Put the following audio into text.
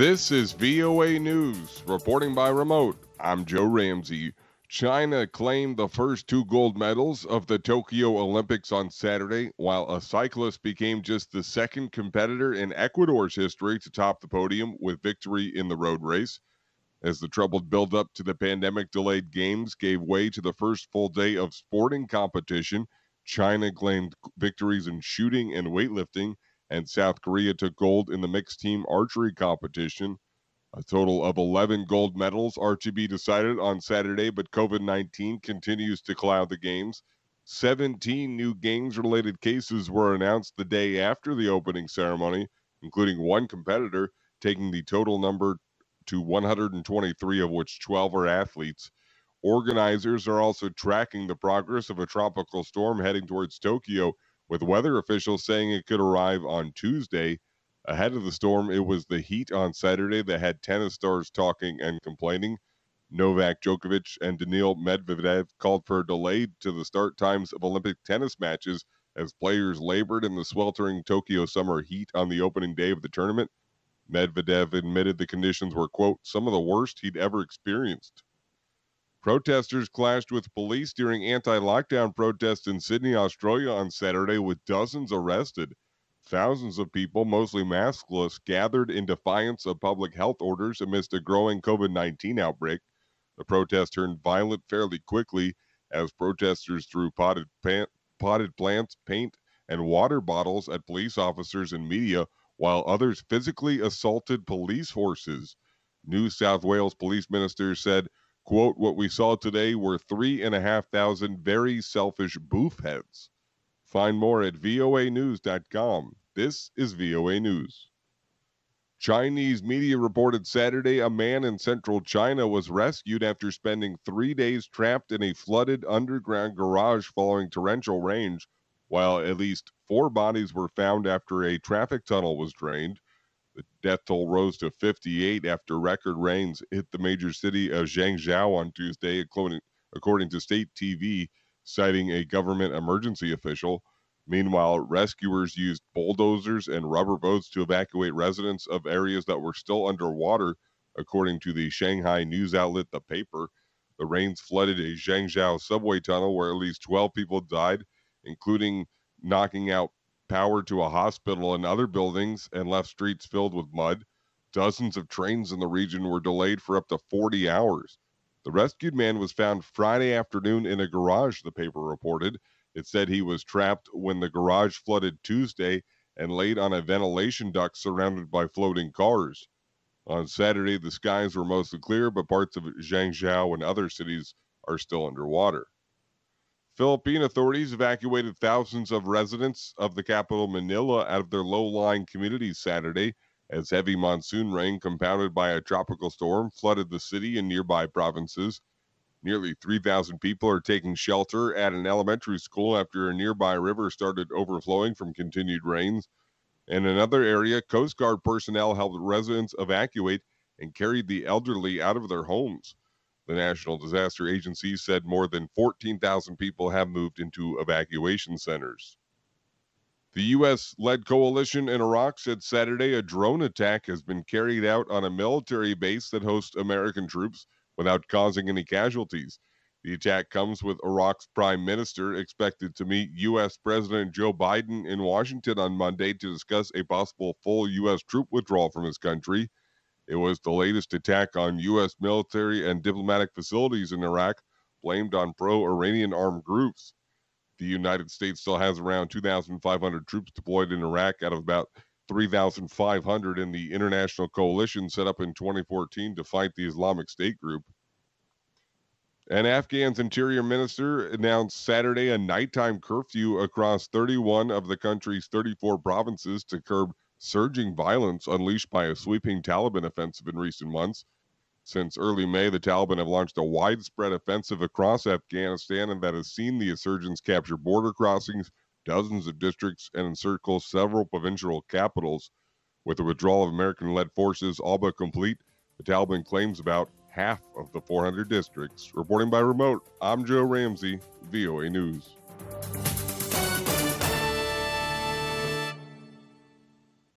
This is VOA News, reporting by remote. I'm Joe Ramsey. China claimed the first two gold medals of the Tokyo Olympics on Saturday, while a cyclist became just the second competitor in Ecuador's history to top the podium with victory in the road race. As the troubled buildup to the pandemic delayed games gave way to the first full day of sporting competition, China claimed victories in shooting and weightlifting and South Korea took gold in the mixed team archery competition. A total of 11 gold medals are to be decided on Saturday, but COVID 19 continues to cloud the games. 17 new games related cases were announced the day after the opening ceremony, including one competitor, taking the total number to 123, of which 12 are athletes. Organizers are also tracking the progress of a tropical storm heading towards Tokyo with weather officials saying it could arrive on Tuesday. Ahead of the storm, it was the heat on Saturday that had tennis stars talking and complaining. Novak Djokovic and Daniil Medvedev called for a delay to the start times of Olympic tennis matches as players labored in the sweltering Tokyo summer heat on the opening day of the tournament. Medvedev admitted the conditions were, quote, some of the worst he'd ever experienced. Protesters clashed with police during anti lockdown protests in Sydney, Australia on Saturday, with dozens arrested. Thousands of people, mostly maskless, gathered in defiance of public health orders amidst a growing COVID 19 outbreak. The protest turned violent fairly quickly as protesters threw potted, potted plants, paint, and water bottles at police officers and media, while others physically assaulted police horses. New South Wales Police Minister said Quote, what we saw today were three and a half thousand very selfish boof heads. Find more at voanews.com. This is VOA News. Chinese media reported Saturday a man in central China was rescued after spending three days trapped in a flooded underground garage following torrential rains, while at least four bodies were found after a traffic tunnel was drained. The death toll rose to 58 after record rains hit the major city of Zhangzhou on Tuesday, according, according to state TV, citing a government emergency official. Meanwhile, rescuers used bulldozers and rubber boats to evacuate residents of areas that were still underwater, according to the Shanghai news outlet The Paper. The rains flooded a Zhangzhou subway tunnel where at least 12 people died, including knocking out power to a hospital and other buildings and left streets filled with mud. Dozens of trains in the region were delayed for up to 40 hours. The rescued man was found Friday afternoon in a garage, the paper reported. It said he was trapped when the garage flooded Tuesday and laid on a ventilation duct surrounded by floating cars. On Saturday, the skies were mostly clear, but parts of Zhangzhou and other cities are still underwater. Philippine authorities evacuated thousands of residents of the capital Manila out of their low lying communities Saturday as heavy monsoon rain, compounded by a tropical storm, flooded the city and nearby provinces. Nearly 3,000 people are taking shelter at an elementary school after a nearby river started overflowing from continued rains. In another area, Coast Guard personnel helped residents evacuate and carried the elderly out of their homes. The National Disaster Agency said more than 14,000 people have moved into evacuation centers. The U.S. led coalition in Iraq said Saturday a drone attack has been carried out on a military base that hosts American troops without causing any casualties. The attack comes with Iraq's prime minister expected to meet U.S. President Joe Biden in Washington on Monday to discuss a possible full U.S. troop withdrawal from his country. It was the latest attack on U.S. military and diplomatic facilities in Iraq, blamed on pro Iranian armed groups. The United States still has around 2,500 troops deployed in Iraq out of about 3,500 in the international coalition set up in 2014 to fight the Islamic State group. And Afghan's interior minister announced Saturday a nighttime curfew across 31 of the country's 34 provinces to curb surging violence unleashed by a sweeping Taliban offensive in recent months. Since early May, the Taliban have launched a widespread offensive across Afghanistan, and that has seen the insurgents capture border crossings, dozens of districts, and encircle several provincial capitals. With the withdrawal of American led forces all but complete, the Taliban claims about half of the 400 districts. Reporting by remote, I'm Joe Ramsey, VOA News.